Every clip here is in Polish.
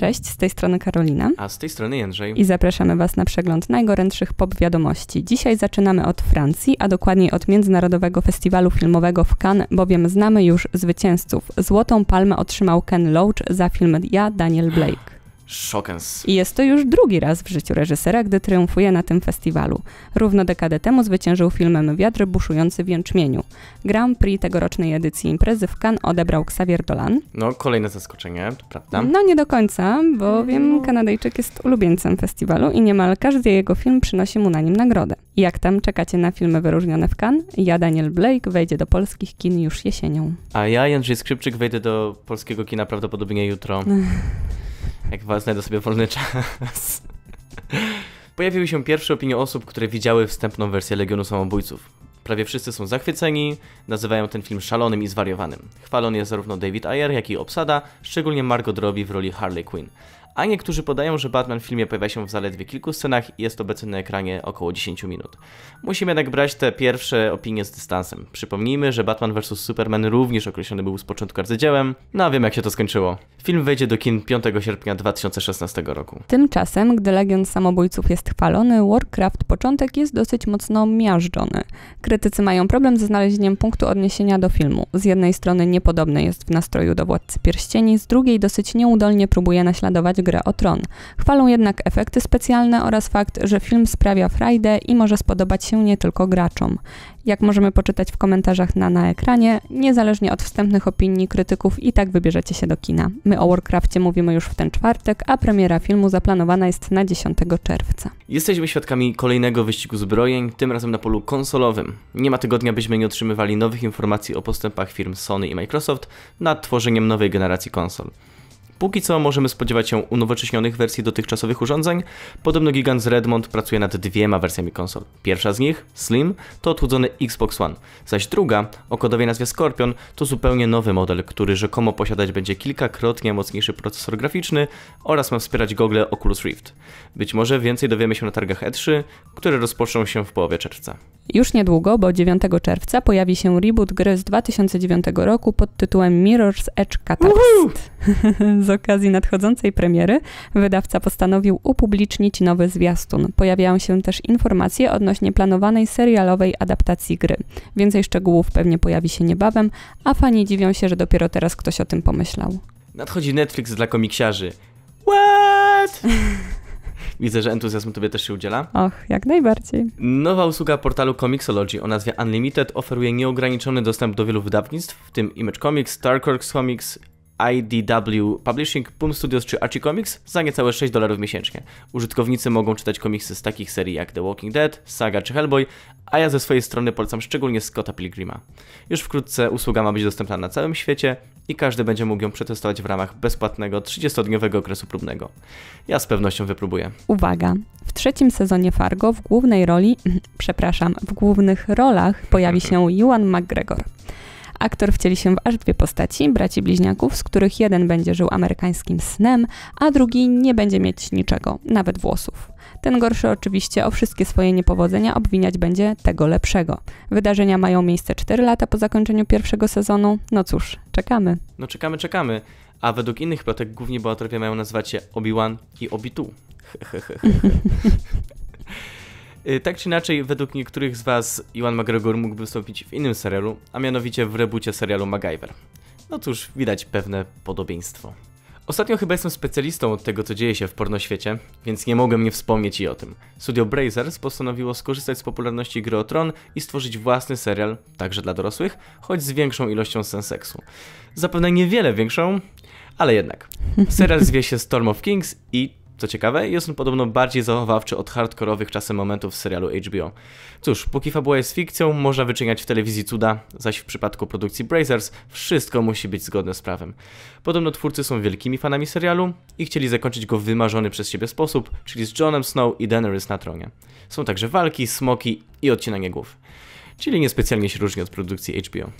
Cześć, z tej strony Karolina. A z tej strony Jędrzej. I zapraszamy Was na przegląd najgorętszych pop wiadomości. Dzisiaj zaczynamy od Francji, a dokładniej od Międzynarodowego Festiwalu Filmowego w Cannes, bowiem znamy już zwycięzców. Złotą palmę otrzymał Ken Loach za film Ja, Daniel Blake. Szokens. I jest to już drugi raz w życiu reżysera, gdy triumfuje na tym festiwalu. Równo dekadę temu zwyciężył filmem Wiatr buszujący w jęczmieniu. Grand Prix tegorocznej edycji imprezy w Cannes odebrał Xavier Dolan. No, kolejne zaskoczenie, prawda? No, nie do końca, bowiem Kanadyjczyk jest ulubieńcem festiwalu i niemal każdy jego film przynosi mu na nim nagrodę. Jak tam czekacie na filmy wyróżnione w Cannes? Ja, Daniel Blake, wejdzie do polskich kin już jesienią. A ja, Jędrzej Skrzypczyk, wejdę do polskiego kina prawdopodobnie jutro. jak znajdę sobie wolny czas. Pojawiły się pierwsze opinie osób, które widziały wstępną wersję Legionu Samobójców. Prawie wszyscy są zachwyceni, nazywają ten film szalonym i zwariowanym. Chwalony jest zarówno David Ayer, jak i obsada, szczególnie Margot Robbie w roli Harley Quinn a niektórzy podają, że Batman w filmie pojawia się w zaledwie kilku scenach i jest obecny na ekranie około 10 minut. Musimy jednak brać te pierwsze opinie z dystansem. Przypomnijmy, że Batman vs. Superman również określony był z początku arcydziełem, no a wiem jak się to skończyło. Film wejdzie do kin 5 sierpnia 2016 roku. Tymczasem, gdy Legion Samobójców jest chwalony, Warcraft początek jest dosyć mocno miażdżony. Krytycy mają problem ze znalezieniem punktu odniesienia do filmu. Z jednej strony niepodobny jest w nastroju do Władcy Pierścieni, z drugiej dosyć nieudolnie próbuje naśladować go Grę o Tron. Chwalą jednak efekty specjalne oraz fakt, że film sprawia frajdę i może spodobać się nie tylko graczom. Jak możemy poczytać w komentarzach na, na ekranie, niezależnie od wstępnych opinii krytyków i tak wybierzecie się do kina. My o Warcraftie mówimy już w ten czwartek, a premiera filmu zaplanowana jest na 10 czerwca. Jesteśmy świadkami kolejnego wyścigu zbrojeń, tym razem na polu konsolowym. Nie ma tygodnia, byśmy nie otrzymywali nowych informacji o postępach firm Sony i Microsoft nad tworzeniem nowej generacji konsol. Póki co możemy spodziewać się unowocześnionych wersji dotychczasowych urządzeń. Podobno gigant z Redmond pracuje nad dwiema wersjami konsol. Pierwsza z nich, Slim, to odchudzony Xbox One, zaś druga, o kodowej nazwie Scorpion, to zupełnie nowy model, który rzekomo posiadać będzie kilkakrotnie mocniejszy procesor graficzny oraz ma wspierać gogle Oculus Rift. Być może więcej dowiemy się na targach E3, które rozpoczną się w połowie czerwca. Już niedługo, bo 9 czerwca pojawi się reboot gry z 2009 roku pod tytułem Mirror's Edge Catalyst. z okazji nadchodzącej premiery wydawca postanowił upublicznić nowy zwiastun. Pojawiają się też informacje odnośnie planowanej serialowej adaptacji gry. Więcej szczegółów pewnie pojawi się niebawem, a fani dziwią się, że dopiero teraz ktoś o tym pomyślał. Nadchodzi Netflix dla komiksiarzy. What? Widzę, że entuzjazm tobie też się udziela. Och, jak najbardziej. Nowa usługa portalu Comixology o nazwie Unlimited oferuje nieograniczony dostęp do wielu wydawnictw, w tym Image Comics, Dark Horse Comics, IDW Publishing, Boom Studios czy Archie Comics za niecałe 6 dolarów miesięcznie. Użytkownicy mogą czytać komiksy z takich serii jak The Walking Dead, Saga czy Hellboy, a ja ze swojej strony polecam szczególnie Scotta Pilgrima. Już wkrótce usługa ma być dostępna na całym świecie i każdy będzie mógł ją przetestować w ramach bezpłatnego 30-dniowego okresu próbnego. Ja z pewnością wypróbuję. Uwaga! W trzecim sezonie Fargo w głównej roli, przepraszam, w głównych rolach pojawi się Juan McGregor. Aktor wcieli się w aż dwie postaci, braci bliźniaków, z których jeden będzie żył amerykańskim snem, a drugi nie będzie mieć niczego, nawet włosów. Ten gorszy oczywiście o wszystkie swoje niepowodzenia obwiniać będzie tego lepszego. Wydarzenia mają miejsce 4 lata po zakończeniu pierwszego sezonu. No cóż, czekamy. No czekamy, czekamy. A według innych plotek główni bohaterowie mają nazywać się Obi-Wan i Obi-Tu. Y, tak czy inaczej, według niektórych z was Iwan McGregor mógłby wystąpić w innym serialu, a mianowicie w rebucie serialu MacGyver. No cóż, widać pewne podobieństwo. Ostatnio chyba jestem specjalistą od tego, co dzieje się w pornoświecie, więc nie mogłem nie wspomnieć i o tym. Studio Brazers postanowiło skorzystać z popularności gry o Tron i stworzyć własny serial, także dla dorosłych, choć z większą ilością senseksu. Zapewne niewiele większą, ale jednak. Serial zwie się Storm of Kings i co ciekawe, jest on podobno bardziej zachowawczy od hardkorowych czasem momentów serialu HBO. Cóż, póki fabuła jest fikcją, można wyczyniać w telewizji cuda, zaś w przypadku produkcji Brazers wszystko musi być zgodne z prawem. Podobno twórcy są wielkimi fanami serialu i chcieli zakończyć go w wymarzony przez siebie sposób, czyli z Johnem Snow i Daenerys na tronie. Są także walki, smoki i odcinanie głów. Czyli niespecjalnie się różni od produkcji HBO.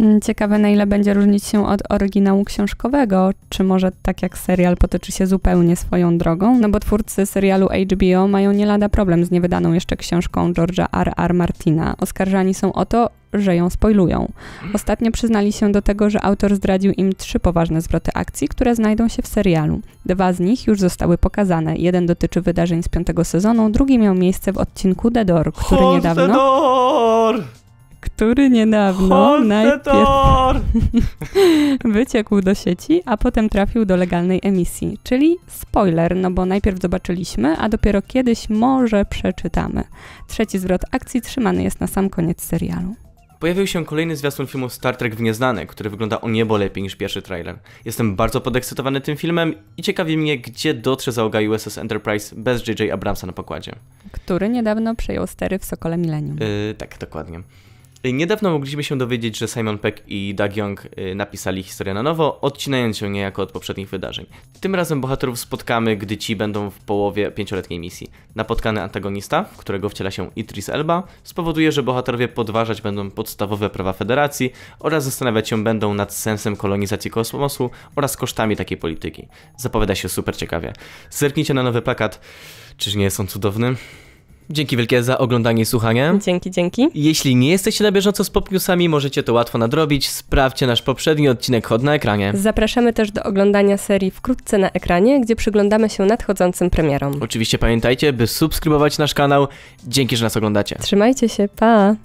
Mm, ciekawe, na ile będzie różnić się od oryginału książkowego, czy może tak jak serial potoczy się zupełnie swoją drogą, no bo twórcy serialu HBO mają nie lada problem z niewydaną jeszcze książką George'a R. R. Martina. Oskarżani są o to, że ją spoilują. Mhm. Ostatnio przyznali się do tego, że autor zdradził im trzy poważne zwroty akcji, które znajdą się w serialu. Dwa z nich już zostały pokazane. Jeden dotyczy wydarzeń z piątego sezonu, drugi miał miejsce w odcinku The Door, który niedawno który niedawno najpierw wyciekł do sieci, a potem trafił do legalnej emisji. Czyli spoiler, no bo najpierw zobaczyliśmy, a dopiero kiedyś może przeczytamy. Trzeci zwrot akcji trzymany jest na sam koniec serialu. Pojawił się kolejny zwiastun filmu Star Trek w Nieznane, który wygląda o niebo lepiej niż pierwszy trailer. Jestem bardzo podekscytowany tym filmem i ciekawi mnie, gdzie dotrze załoga USS Enterprise bez J.J. Abramsa na pokładzie. Który niedawno przejął stery w Sokole Millennium. Yy, tak, dokładnie. Niedawno mogliśmy się dowiedzieć, że Simon Peck i Doug Young y, napisali historię na nowo, odcinając się niejako od poprzednich wydarzeń. Tym razem bohaterów spotkamy, gdy ci będą w połowie pięcioletniej misji. Napotkany antagonista, w którego wciela się Idris Elba, spowoduje, że bohaterowie podważać będą podstawowe prawa Federacji oraz zastanawiać się będą nad sensem kolonizacji kosmosu oraz kosztami takiej polityki. Zapowiada się super ciekawie. Zerknijcie na nowy plakat. Czyż nie jest on cudowny? Dzięki wielkie za oglądanie i słuchanie. Dzięki, dzięki. Jeśli nie jesteście na bieżąco z popniusami, możecie to łatwo nadrobić. Sprawdźcie nasz poprzedni odcinek Chod na ekranie. Zapraszamy też do oglądania serii Wkrótce na ekranie, gdzie przyglądamy się nadchodzącym premierom. Oczywiście pamiętajcie, by subskrybować nasz kanał. Dzięki, że nas oglądacie. Trzymajcie się, pa!